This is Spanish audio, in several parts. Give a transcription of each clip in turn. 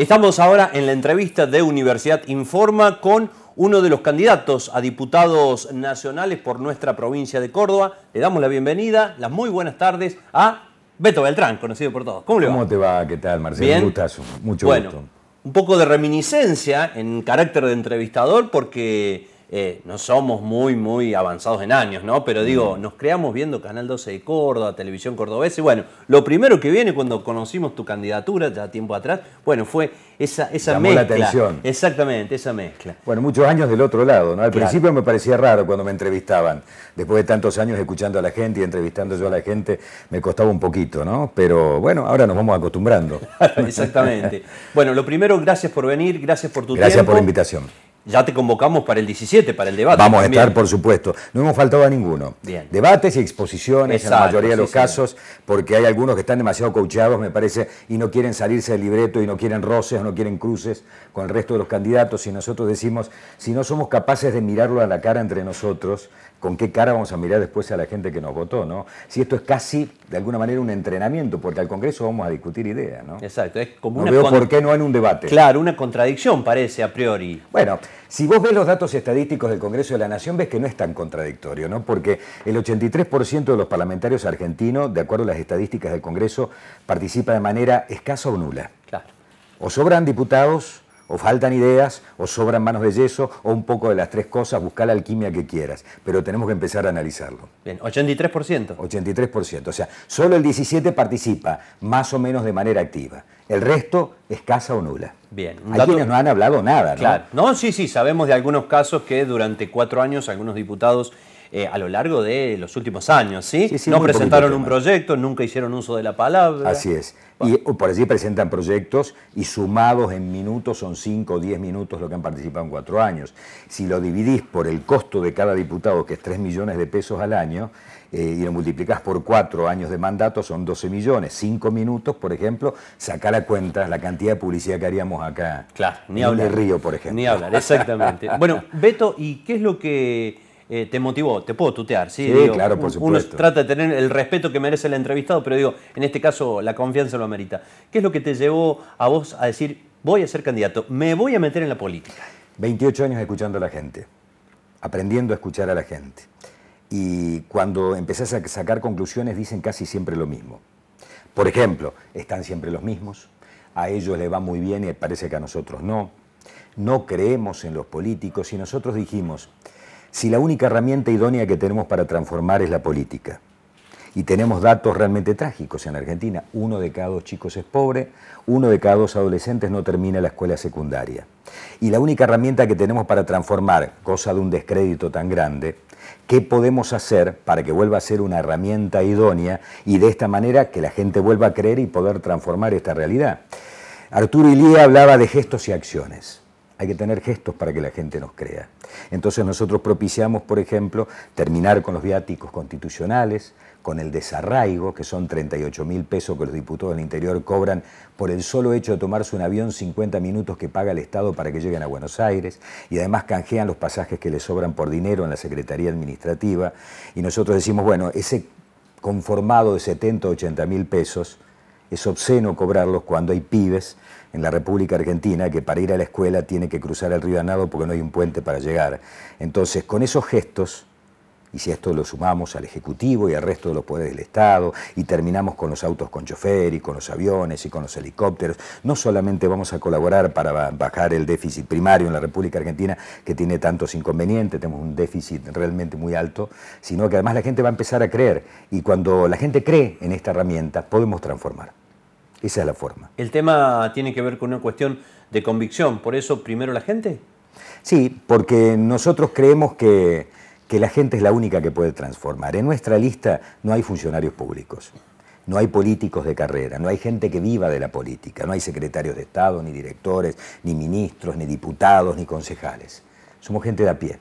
Estamos ahora en la entrevista de Universidad Informa con uno de los candidatos a diputados nacionales por nuestra provincia de Córdoba. Le damos la bienvenida, las muy buenas tardes a Beto Beltrán, conocido por todos. ¿Cómo le va? te va? ¿Qué tal, Marcelo? Un gustazo, mucho gusto. Un poco de reminiscencia en carácter de entrevistador porque eh, no somos muy, muy avanzados en años, ¿no? Pero digo, mm. nos creamos viendo Canal 12 de Córdoba, Televisión Cordobesa, y bueno, lo primero que viene cuando conocimos tu candidatura, ya tiempo atrás, bueno, fue esa, esa Llamó mezcla. la atención. Exactamente, esa mezcla. Bueno, muchos años del otro lado, ¿no? Al principio me parecía raro cuando me entrevistaban. Después de tantos años escuchando a la gente y entrevistando yo a la gente, me costaba un poquito, ¿no? Pero bueno, ahora nos vamos acostumbrando. Exactamente. bueno, lo primero, gracias por venir, gracias por tu tiempo. Gracias por la invitación. Ya te convocamos para el 17, para el debate. Vamos a estar, por supuesto. No hemos faltado a ninguno. Debates y exposiciones en la mayoría de los casos, porque hay algunos que están demasiado coachados, me parece, y no quieren salirse del libreto, y no quieren roces, no quieren cruces con el resto de los candidatos. Y nosotros decimos, si no somos capaces de mirarlo a la cara entre nosotros, con qué cara vamos a mirar después a la gente que nos votó, ¿no? Si esto es casi, de alguna manera, un entrenamiento, porque al Congreso vamos a discutir ideas, ¿no? Exacto, es como no veo por qué no en un debate. Claro, una contradicción parece a priori. Bueno, si vos ves los datos estadísticos del Congreso de la Nación, ves que no es tan contradictorio, ¿no? Porque el 83% de los parlamentarios argentinos, de acuerdo a las estadísticas del Congreso, participa de manera escasa o nula. Claro. O sobran diputados o faltan ideas, o sobran manos de yeso, o un poco de las tres cosas, busca la alquimia que quieras, pero tenemos que empezar a analizarlo. Bien, 83%. 83%, o sea, solo el 17% participa, más o menos de manera activa. El resto, escasa o nula. Bien. Hay no han hablado nada, ¿no? Claro. No, sí, sí, sabemos de algunos casos que durante cuatro años algunos diputados eh, a lo largo de los últimos años, ¿sí? no presentaron un proyecto, nunca hicieron uso de la palabra. Así es. Y por allí presentan proyectos y sumados en minutos son cinco o diez minutos lo que han participado en cuatro años. Si lo dividís por el costo de cada diputado, que es tres millones de pesos al año, eh, y lo multiplicás por cuatro años de mandato, son 12 millones. Cinco minutos, por ejemplo, sacar a cuentas la cantidad de publicidad que haríamos acá. Claro, ni hablar. En el río, por ejemplo. Ni hablar, exactamente. bueno, Beto, ¿y qué es lo que eh, te motivó? Te puedo tutear, ¿sí? Sí, claro, por supuesto. Uno trata de tener el respeto que merece el entrevistado, pero digo, en este caso la confianza lo amerita. ¿Qué es lo que te llevó a vos a decir, voy a ser candidato, me voy a meter en la política? 28 años escuchando a la gente, aprendiendo a escuchar a la gente y cuando empezás a sacar conclusiones dicen casi siempre lo mismo. Por ejemplo, están siempre los mismos, a ellos les va muy bien y parece que a nosotros no, no creemos en los políticos y nosotros dijimos, si la única herramienta idónea que tenemos para transformar es la política, y tenemos datos realmente trágicos en Argentina. Uno de cada dos chicos es pobre, uno de cada dos adolescentes no termina la escuela secundaria. Y la única herramienta que tenemos para transformar, cosa de un descrédito tan grande, qué podemos hacer para que vuelva a ser una herramienta idónea y de esta manera que la gente vuelva a creer y poder transformar esta realidad. Arturo Ilía hablaba de gestos y acciones. Hay que tener gestos para que la gente nos crea. Entonces nosotros propiciamos, por ejemplo, terminar con los viáticos constitucionales, con el desarraigo, que son 38 mil pesos que los diputados del interior cobran por el solo hecho de tomarse un avión 50 minutos que paga el Estado para que lleguen a Buenos Aires, y además canjean los pasajes que les sobran por dinero en la Secretaría Administrativa, y nosotros decimos, bueno, ese conformado de 70 o 80 mil pesos, es obsceno cobrarlos cuando hay pibes en la República Argentina que para ir a la escuela tiene que cruzar el río Anado porque no hay un puente para llegar. Entonces, con esos gestos y si esto lo sumamos al Ejecutivo y al resto de los poderes del Estado, y terminamos con los autos con chofer y con los aviones y con los helicópteros, no solamente vamos a colaborar para bajar el déficit primario en la República Argentina, que tiene tantos inconvenientes, tenemos un déficit realmente muy alto, sino que además la gente va a empezar a creer, y cuando la gente cree en esta herramienta, podemos transformar. Esa es la forma. El tema tiene que ver con una cuestión de convicción, por eso primero la gente. Sí, porque nosotros creemos que que la gente es la única que puede transformar. En nuestra lista no hay funcionarios públicos, no hay políticos de carrera, no hay gente que viva de la política, no hay secretarios de Estado, ni directores, ni ministros, ni diputados, ni concejales. Somos gente de a pie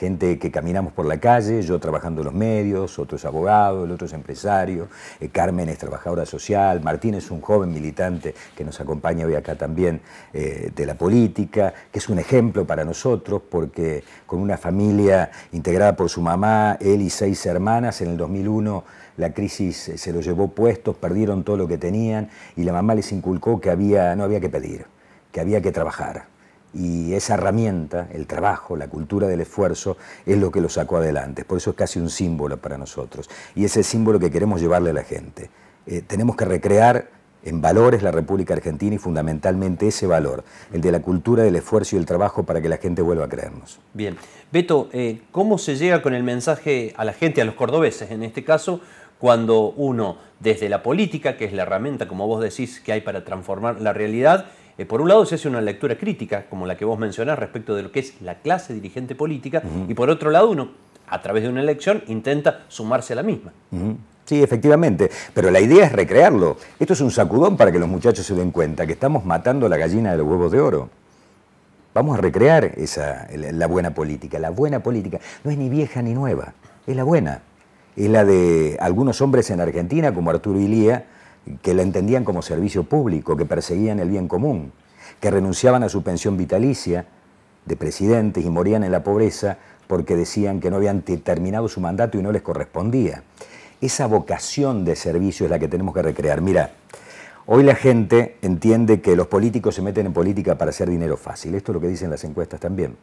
gente que caminamos por la calle, yo trabajando en los medios, otro es abogado, el otro es empresario, eh, Carmen es trabajadora social, Martín es un joven militante que nos acompaña hoy acá también eh, de la política, que es un ejemplo para nosotros porque con una familia integrada por su mamá, él y seis hermanas, en el 2001 la crisis eh, se lo llevó puestos, perdieron todo lo que tenían y la mamá les inculcó que había, no había que pedir, que había que trabajar y esa herramienta, el trabajo, la cultura del esfuerzo, es lo que lo sacó adelante. Por eso es casi un símbolo para nosotros. Y es el símbolo que queremos llevarle a la gente. Eh, tenemos que recrear en valores la República Argentina y fundamentalmente ese valor, el de la cultura del esfuerzo y el trabajo para que la gente vuelva a creernos. Bien. Beto, eh, ¿cómo se llega con el mensaje a la gente, a los cordobeses en este caso, cuando uno desde la política, que es la herramienta, como vos decís, que hay para transformar la realidad, eh, por un lado se hace una lectura crítica, como la que vos mencionás, respecto de lo que es la clase dirigente política, y por otro lado uno, a través de una elección, intenta sumarse a la misma. Sí, efectivamente, pero la idea es recrearlo. Esto es un sacudón para que los muchachos se den cuenta que estamos matando la gallina de los huevos de oro. Vamos a recrear esa, la buena política. La buena política no es ni vieja ni nueva, es la buena. Es la de algunos hombres en Argentina, como Arturo Ilía, que la entendían como servicio público, que perseguían el bien común, que renunciaban a su pensión vitalicia de presidentes y morían en la pobreza porque decían que no habían terminado su mandato y no les correspondía. Esa vocación de servicio es la que tenemos que recrear. Mira, Hoy la gente entiende que los políticos se meten en política para hacer dinero fácil. Esto es lo que dicen las encuestas también.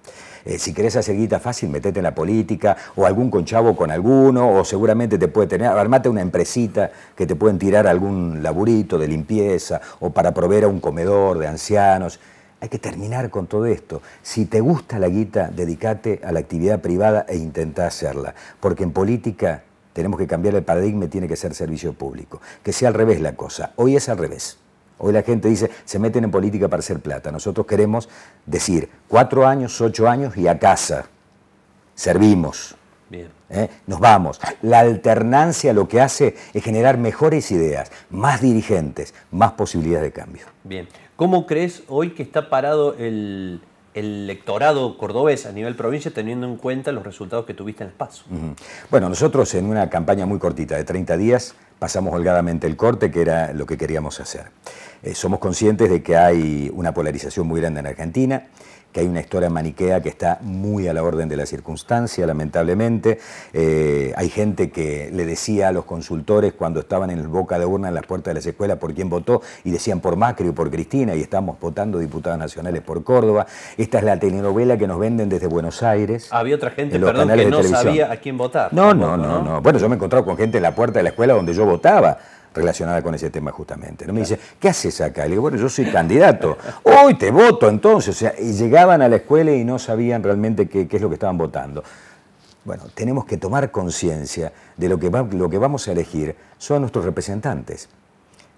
Eh, si querés hacer guita fácil, metete en la política, o algún conchavo con alguno, o seguramente te puede tener, armate una empresita que te pueden tirar algún laburito de limpieza, o para proveer a un comedor de ancianos. Hay que terminar con todo esto. Si te gusta la guita, dedícate a la actividad privada e intenta hacerla, porque en política tenemos que cambiar el paradigma y tiene que ser servicio público. Que sea al revés la cosa. Hoy es al revés. Hoy la gente dice, se meten en política para hacer plata. Nosotros queremos decir cuatro años, ocho años y a casa. Servimos. Bien. ¿Eh? Nos vamos. La alternancia lo que hace es generar mejores ideas, más dirigentes, más posibilidades de cambio. Bien. ¿Cómo crees hoy que está parado el, el electorado cordobés a nivel provincia teniendo en cuenta los resultados que tuviste en el PASO. Bueno, nosotros en una campaña muy cortita de 30 días pasamos holgadamente el corte, que era lo que queríamos hacer. Eh, somos conscientes de que hay una polarización muy grande en Argentina, que hay una historia maniquea que está muy a la orden de la circunstancia, lamentablemente. Eh, hay gente que le decía a los consultores cuando estaban en el boca de urna en las puertas de las escuelas por quién votó y decían por Macri o por Cristina y estamos votando diputados nacionales por Córdoba. Esta es la telenovela que nos venden desde Buenos Aires. Había otra gente, perdón, que no sabía a quién votar. No, no, no, no, no. Bueno, yo me he encontrado con gente en la puerta de la escuela donde yo votaba relacionada con ese tema justamente. ¿no? Me dice, ¿qué haces acá? Le digo, bueno, yo soy candidato. Hoy te voto entonces. O sea, y llegaban a la escuela y no sabían realmente qué, es lo que estaban votando. Bueno, tenemos que tomar conciencia de lo que, lo que vamos a elegir son nuestros representantes.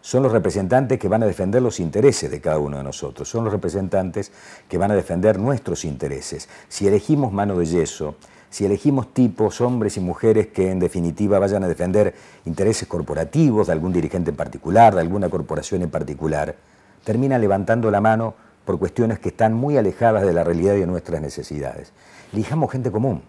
Son los representantes que van a defender los intereses de cada uno de nosotros, son los representantes que van a defender nuestros intereses. Si elegimos mano de yeso, si elegimos tipos, hombres y mujeres que en definitiva vayan a defender intereses corporativos de algún dirigente en particular, de alguna corporación en particular, termina levantando la mano por cuestiones que están muy alejadas de la realidad y de nuestras necesidades. Elijamos gente común,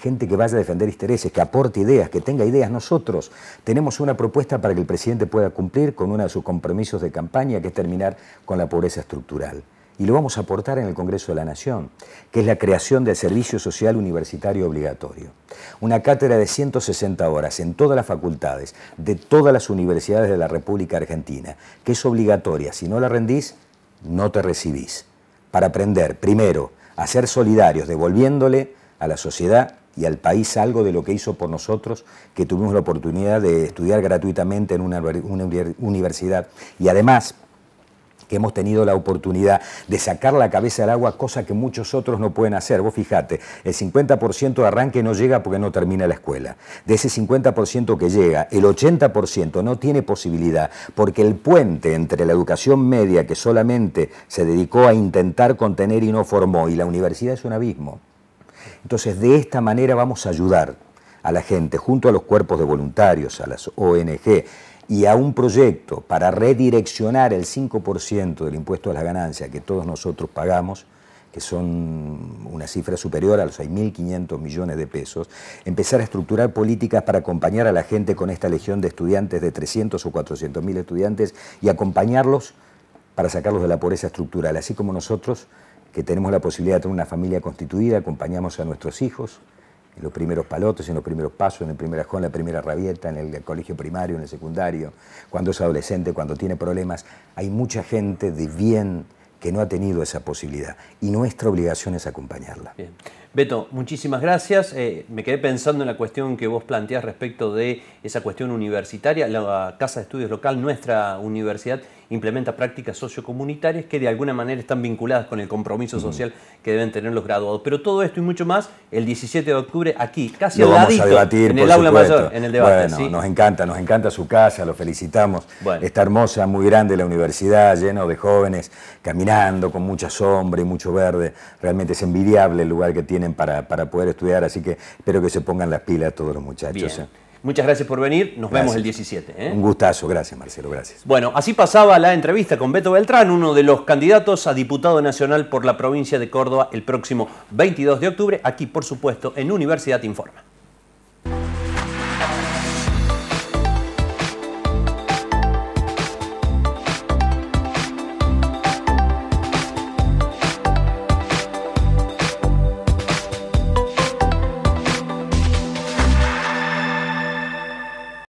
gente que vaya a defender intereses, que aporte ideas, que tenga ideas. Nosotros tenemos una propuesta para que el presidente pueda cumplir con uno de sus compromisos de campaña, que es terminar con la pobreza estructural y lo vamos a aportar en el Congreso de la Nación, que es la creación del Servicio Social Universitario Obligatorio. Una cátedra de 160 horas en todas las facultades, de todas las universidades de la República Argentina, que es obligatoria. Si no la rendís, no te recibís. Para aprender, primero, a ser solidarios, devolviéndole a la sociedad y al país algo de lo que hizo por nosotros, que tuvimos la oportunidad de estudiar gratuitamente en una universidad. Y además, que hemos tenido la oportunidad de sacar la cabeza al agua, cosa que muchos otros no pueden hacer. Vos fijate, el 50% de arranque no llega porque no termina la escuela. De ese 50% que llega, el 80% no tiene posibilidad, porque el puente entre la educación media, que solamente se dedicó a intentar contener y no formó, y la universidad es un abismo. Entonces, de esta manera vamos a ayudar a la gente, junto a los cuerpos de voluntarios, a las ONG, y a un proyecto para redireccionar el 5% del impuesto a las ganancias que todos nosotros pagamos, que son una cifra superior a los 6.500 millones de pesos, empezar a estructurar políticas para acompañar a la gente con esta legión de estudiantes de 300 o 400 mil estudiantes y acompañarlos para sacarlos de la pobreza estructural, así como nosotros que tenemos la posibilidad de tener una familia constituida, acompañamos a nuestros hijos, en los primeros palotes, en los primeros pasos, en el primer ajón, en la primera rabieta, en el colegio primario, en el secundario, cuando es adolescente, cuando tiene problemas. Hay mucha gente de bien que no ha tenido esa posibilidad y nuestra obligación es acompañarla. Beto, muchísimas gracias. Eh, me quedé pensando en la cuestión que vos planteás respecto de esa cuestión universitaria. La Casa de Estudios Local, nuestra universidad, implementa prácticas sociocomunitarias que de alguna manera están vinculadas con el compromiso social que deben tener los graduados. Pero todo esto y mucho más el 17 de octubre aquí, casi al ladito, debatir, en el aula mayor, en el debate. nos encanta, nos encanta su casa, lo felicitamos. Está hermosa, muy grande la universidad, lleno de jóvenes, caminando con mucha sombra y mucho verde. Realmente es envidiable el lugar que tiene para, poder estudiar, así que espero que se pongan las pilas todos los muchachos. ¿eh? Muchas gracias por venir, nos vemos el 17. ¿eh? Un gustazo, gracias Marcelo, gracias. Bueno, así pasaba la entrevista con Beto Beltrán, uno de los candidatos a diputado nacional por la provincia de Córdoba el próximo 22 de octubre, aquí por supuesto en Universidad Informa.